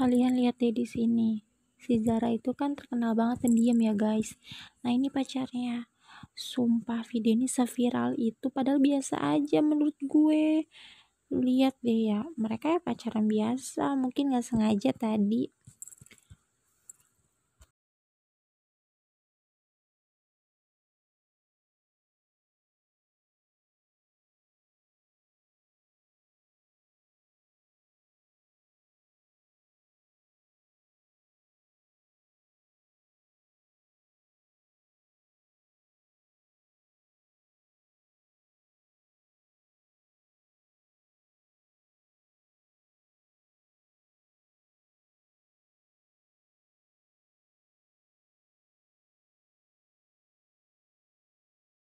kalian lihat deh di sini. Si Zara itu kan terkenal banget pendiam ya guys. Nah ini pacarnya. Sumpah video ini seviral itu padahal biasa aja menurut gue. Lihat deh ya, mereka ya pacaran biasa, mungkin gak sengaja tadi